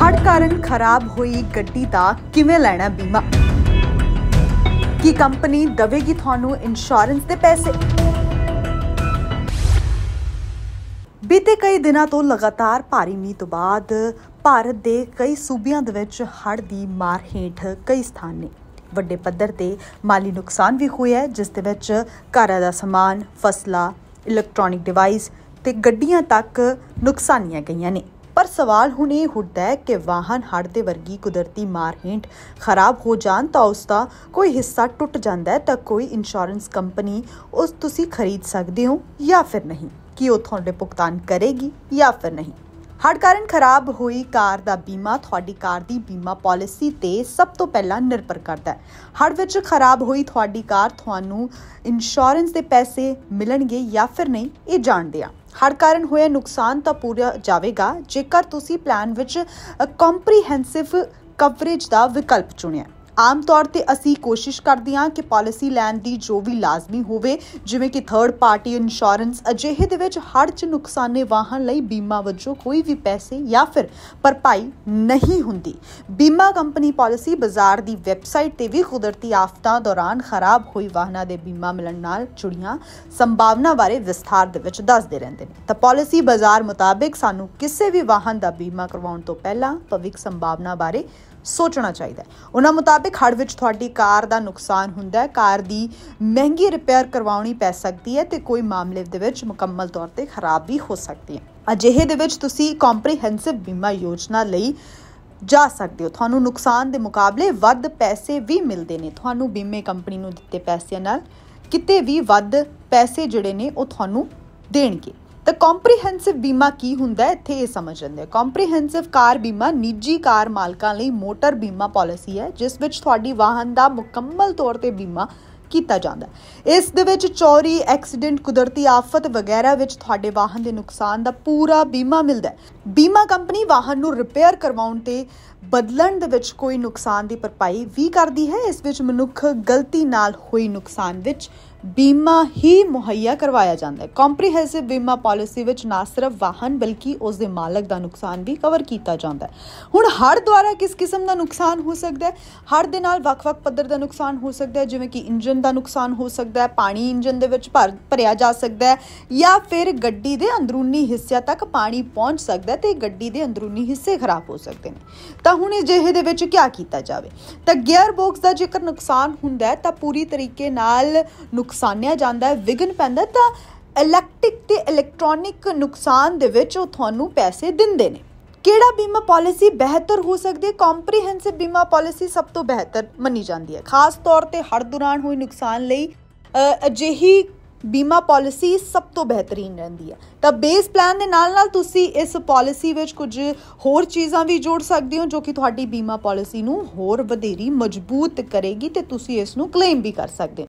ਹੜ ਕਾਰਨ ਖਰਾਬ ਹੋਈ ਗੱਡੀ ਦਾ ਕਿਵੇਂ ਲੈਣਾ ਬੀਮਾ ਕੀ ਕੰਪਨੀ ਦਵੇਗੀ ਤੁਹਾਨੂੰ ਇੰਸ਼ੋਰੈਂਸ ਦੇ ਪੈਸੇ ਬੀਤੇ ਕਈ ਦਿਨਾਂ ਤੋਂ ਲਗਾਤਾਰ ਭਾਰੀ ਮੀਂਹ ਤੋਂ ਬਾਅਦ ਭਾਰਤ ਦੇ ਕਈ ਸੂਬਿਆਂ ਦੇ ਵਿੱਚ ਹੜ੍ਹ ਦੀ ਮਾਰ ਹੇਠ ਕਈ ਸਥਾਨ ਨੇ ਵੱਡੇ ਪੱਧਰ ਤੇ ਮਾਲੀ ਨੁਕਸਾਨ ਵੀ ਹੋਇਆ ਜਿਸ ਦੇ ਵਿੱਚ ਘਰਾਂ ਦਾ ਸਮਾਨ ਫਸਲਾਂ ਇਲੈਕਟ੍ਰੋਨਿਕ ਡਿਵਾਈਸ ਤੇ ਗੱਡੀਆਂ ਤੱਕ ਨੁਕਸਾਨੀਆਂ ਗਈਆਂ ਨੇ ਪਰ ਸਵਾਲ ਹੁਣ ਇਹ ਉੱਠਦਾ ਹੈ ਕਿ ਵਾਹਨ ਹੜ ਦੇ ਵਰਗੀ ਕੁਦਰਤੀ ਮਾਰ ਹੇਂਟ ਖਰਾਬ ਹੋ ਜਾਣ ਤਾਂ ਉਸ ਦਾ ਕੋਈ ਹਿੱਸਾ ਟੁੱਟ ਜਾਂਦਾ ਹੈ ਤਾਂ ਕੋਈ ਇੰਸ਼ੋਰੈਂਸ ਕੰਪਨੀ ਉਸ ਤੁਸੀਂ ਖਰੀਦ ਸਕਦੇ ਹੋ ਜਾਂ ਫਿਰ ਨਹੀਂ ਕੀ ਉਹ ਤੁਹਾਡੇ ਭੁਗਤਾਨ ਕਰੇਗੀ ਜਾਂ ਫਿਰ ਨਹੀਂ ਹੜ ਕਾਰਨ ਖਰਾਬ ਹੋਈ ਕਾਰ ਦਾ ਬੀਮਾ ਤੁਹਾਡੀ ਕਾਰ ਦੀ ਬੀਮਾ ਪਾਲਿਸੀ ਤੇ ਸਭ ਤੋਂ ਪਹਿਲਾਂ ਨਿਰਭਰ ਕਰਦਾ ਹੈ ਹੜ ਵਿੱਚ ਖਰਾਬ ਹੋਈ ਤੁਹਾਡੀ ਕਾਰ ਤੁਹਾਨੂੰ ਇੰਸ਼ੋਰੈਂਸ ਦੇ ਪੈਸੇ ਮਿਲਣਗੇ ਜਾਂ ਫਿਰ ਨਹੀਂ ਇਹ ਜਾਣਦੇ ਆ ਹਰ ਕਾਰਨ ਹੋਇਆ ਨੁਕਸਾਨ ਤਾਂ ਪੂਰਾ ਜਾਵੇਗਾ ਜੇਕਰ ਤੁਸੀਂ ਪਲਾਨ ਵਿੱਚ ਕੰਪਰੀਹੈਂਸਿਵ ਕਵਰੇਜ ਦਾ ਵਿਕਲਪ ਚੁਣਿਆ ਆਮ ਤੌਰ ਤੇ ਅਸੀਂ ਕੋਸ਼ਿਸ਼ ਕਰਦੇ ਹਾਂ ਕਿ ਪਾਲਿਸੀ ਲੈਣ ਦੀ ਜੋ ਵੀ ਲਾਜ਼ਮੀ ਹੋਵੇ ਜਿਵੇਂ ਕਿ ਥਰਡ ਪਾਰਟੀ ਇੰਸ਼ੋਰੈਂਸ ਅਜਿਹੇ ਦੇ ਵਿੱਚ ਹੜ੍ਹ 'ਚ ਨੁਕਸਾਨੇ ਵਾਹਨ ਲਈ ਬੀਮਾ ਵਜੋਂ ਕੋਈ ਵੀ ਪੈਸੇ ਜਾਂ ਫਿਰ ਭਰਪਾਈ ਨਹੀਂ ਹੁੰਦੀ ਬੀਮਾ ਕੰਪਨੀ ਪਾਲਿਸੀ ਬਾਜ਼ਾਰ ਦੀ ਵੈਬਸਾਈਟ ਤੇ ਵੀ ਕੁਦਰਤੀ ਆਫਤਾਂ ਦੌਰਾਨ ਖਰਾਬ ਹੋਈ ਵਾਹਨਾਂ ਦੇ ਬੀਮਾ ਮਿਲਣ ਨਾਲ ਜੁੜੀਆਂ ਸੰਭਾਵਨਾ ਬਾਰੇ ਵਿਸਥਾਰ ਦੇ ਵਿੱਚ ਦੱਸਦੇ ਰਹਿੰਦੇ ਨੇ ਤਾਂ ਪਾਲਿਸੀ ਬਾਜ਼ਾਰ ਮੁਤਾਬਕ ਸਾਨੂੰ ਕਿਸੇ ਵੀ ਵਾਹਨ ਦਾ ਬੀਮਾ ਕਰਵਾਉਣ ਤੋਂ ਪਹਿਲਾਂ ਭਵਿੱਖ ਸੰਭਾਵਨਾ ਬਾਰੇ ਸੋਚਣਾ ਚਾਹੀਦਾ ਹੈ ਉਹਨਾਂ ਮੁਤਾਬਕ ਹੜ ਵਿੱਚ ਤੁਹਾਡੀ ਕਾਰ ਦਾ ਨੁਕਸਾਨ ਹੁੰਦਾ ਹੈ ਕਾਰ ਦੀ ਮਹਿੰਗੀ ਰਿਪੇਅਰ ਕਰਵਾਉਣੀ ਪੈ ਸਕਦੀ ਹੈ ਤੇ ਕੋਈ ਮਾਮਲੇ ਦੇ ਵਿੱਚ ਮੁਕੰਮਲ ਤੌਰ ਤੇ ਖਰਾਬ ਵੀ ਹੋ ਸਕਦੀ ਹੈ ਅਜਿਹੇ ਦੇ ਵਿੱਚ ਤੁਸੀਂ ਕੰਪਰੀਹੈਂਸਿਵ ਬੀਮਾ ਯੋਜਨਾ ਲਈ ਜਾ ਸਕਦੇ ਹੋ ਤੁਹਾਨੂੰ ਨੁਕਸਾਨ ਦੇ ਮੁਕਾਬਲੇ ਵੱਧ ਪੈਸੇ ਵੀ ਮਿਲਦੇ ਨੇ ਤੁਹਾਨੂੰ ਬੀਮੇ ਕੰਪਨੀ ਨੂੰ ਦਿੱਤੇ ਪੈਸਿਆਂ ਨਾਲ ਕਿਤੇ ਵੀ ਵੱਧ ਪੈਸੇ ਜਿਹੜੇ ਨੇ ਉਹ ਤੁਹਾਨੂੰ ਦੇਣਗੇ ਤਾਂ ਕੰਪਰੀਹੈਂਸਿਵ ਬੀਮਾ ਕੀ ਹੁੰਦਾ ਹੈ ਇੱਥੇ ਇਹ ਸਮਝ ਲੈਂਦੇ ਆ ਕੰਪਰੀਹੈਂਸਿਵ ਕਾਰ ਬੀਮਾ ਨਿੱਜੀ ਕਾਰ ਮਾਲਕਾਂ ਲਈ ਮੋਟਰ ਬੀਮਾ ਪਾਲਿਸੀ ਹੈ ਜਿਸ ਵਿੱਚ ਤੁਹਾਡੀ ਵਾਹਨ ਦਾ ਮੁਕੰਮਲ ਤੌਰ ਤੇ ਬੀਮਾ ਕੀਤਾ ਜਾਂਦਾ ਇਸ ਦੇ ਵਿੱਚ ਚੋਰੀ ਐਕਸੀਡੈਂਟ ਕੁਦਰਤੀ ਆਫਤ ਵਗੈਰਾ ਵਿੱਚ ਤੁਹਾਡੇ ਵਾਹਨ ਦੇ ਨੁਕਸਾਨ ਦਾ ਪੂਰਾ ਬੀਮਾ ਮਿਲਦਾ ਬੀਮਾ ਕੰਪਨੀ ਵਾਹਨ ਨੂੰ ਰਿਪੇਅਰ ਕਰਵਾਉਣ ਤੇ ਬਦਲਣ ਦੇ ਵਿੱਚ ਕੋਈ ਨੁਕਸਾਨ ਦੀ ਭਰਪਾਈ ਵੀ ਕਰਦੀ ਹੈ ਇਸ ਵਿੱਚ ਮਨੁੱਖ ਗਲਤੀ ਨਾਲ ਹੋਈ ਨੁਕਸਾਨ ਵਿੱਚ ਬੀਮਾ ਹੀ ਮੁਹੱਈਆ ਕਰਵਾਇਆ ਜਾਂਦਾ ਹੈ ਕੰਪਰੀਹੈਂਸਿਵ ਬੀਮਾ ਪਾਲਿਸੀ ਵਿੱਚ ਨਾ ਸਿਰਫ ਵਾਹਨ ਬਲਕਿ ਉਸ ਦੇ ਮਾਲਕ ਦਾ ਨੁਕਸਾਨ ਵੀ ਕਵਰ ਕੀਤਾ ਜਾਂਦਾ ਹੈ ਹੁਣ ਹਰ ਦੁਆਰਾ ਕਿਸ ਕਿਸਮ ਦਾ ਨੁਕਸਾਨ ਹੋ ਸਕਦਾ ਹੈ ਹਰ ਦੇ ਨਾਲ ਵੱਖ-ਵੱਖ ਪੱਧਰ ਦਾ ਨੁਕਸਾਨ ਹੋ ਸਕਦਾ ਹੈ ਜਿਵੇਂ ਕਿ ਇੰਜਨ ਦਾ ਨੁਕਸਾਨ ਹੋ ਸਕਦਾ ਹੈ ਪਾਣੀ ਇੰਜਨ ਦੇ ਵਿੱਚ ਭਰਿਆ ਜਾ ਸਕਦਾ ਹੈ ਜਾਂ ਫਿਰ ਗੱਡੀ ਦੇ ਅੰਦਰੂਨੀ ਹਿੱਸਿਆਂ ਤੱਕ ਪਾਣੀ ਪਹੁੰਚ ਸਕਦਾ ਹੈ ਤੇ ਗੱਡੀ ਦੇ ਅੰਦਰੂਨੀ ਹਿੱਸੇ ਖਰਾਬ ਹੋ ਸਕਦੇ ਨੇ ਤਾਂ ਹੁਣ ਜਿਹੇ ਦੇ ਵਿੱਚ ਕੀ ਕੀਤਾ ਜਾਵੇ ਤਾਂ ਗੇਅਰ ਬਾਕਸ ਦਾ ਜੇਕਰ ਨੁਕਸਾਨ ਹੁੰਦਾ ਹੈ ਤਾਂ ਪੂਰੀ ਤਰੀਕੇ ਨਾਲ ਨੁਕਸਾਨਿਆ ਜਾਂਦਾ ਹੈ ਵਿਗਨ ਪੈਂਦਾ ਤਾਂ ਇਲੈਕਟ੍ਰਿਕ ਤੇ ਇਲੈਕਟ੍ਰੋਨਿਕ ਨੁਕਸਾਨ ਦੇ ਵਿੱਚ ਉਹ ਤੁਹਾਨੂੰ ਪੈਸੇ ਦਿੰਦੇ ਨੇ ਕਿਹੜਾ ਬੀਮਾ ਪਾਲਿਸੀ ਬਿਹਤਰ ਹੋ ਸਕਦੀ ਹੈ ਕੰਪਰੀਹੈਂਸਿਵ ਬੀਮਾ ਪਾਲਿਸੀ ਸਭ ਤੋਂ ਬਿਹਤਰ ਮੰਨੀ ਜਾਂਦੀ ਹੈ ਖਾਸ ਤੌਰ ਤੇ ਹਰ ਦੌਰਾਨ ਹੋਏ ਨੁਕਸਾਨ ਲਈ ਅਜਿਹੀ ਬੀਮਾ ਪਾਲਿਸੀ ਸਭ ਤੋਂ ਬਿਹਤਰੀਨ ਰਹਿੰਦੀ ਹੈ ਤਾਂ ਬੇਸ ਪਲਾਨ ਦੇ ਨਾਲ ਨਾਲ ਤੁਸੀਂ ਇਸ ਪਾਲਿਸੀ ਵਿੱਚ ਕੁਝ ਹੋਰ ਚੀਜ਼ਾਂ ਵੀ ਜੋੜ ਸਕਦੇ ਹੋ ਜੋ ਕਿ ਤੁਹਾਡੀ ਬੀਮਾ ਪਾਲਿਸੀ ਨੂੰ ਹੋਰ ਵਧੇਰੀ ਮਜ਼ਬੂਤ ਕਰੇਗੀ ਤੇ ਤੁਸੀਂ ਇਸ ਨੂੰ ਕਲੇਮ ਵੀ ਕਰ ਸਕਦੇ ਹੋ